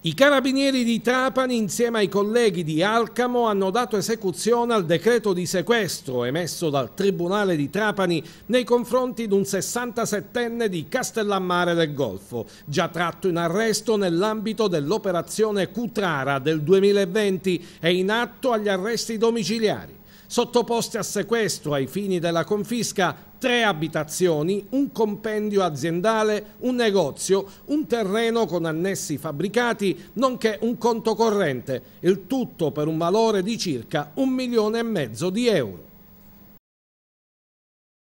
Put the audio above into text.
I carabinieri di Trapani insieme ai colleghi di Alcamo hanno dato esecuzione al decreto di sequestro emesso dal Tribunale di Trapani nei confronti di un 67enne di Castellammare del Golfo, già tratto in arresto nell'ambito dell'operazione Cutrara del 2020 e in atto agli arresti domiciliari. Sottoposte a sequestro ai fini della confisca tre abitazioni, un compendio aziendale, un negozio, un terreno con annessi fabbricati, nonché un conto corrente, il tutto per un valore di circa un milione e mezzo di euro.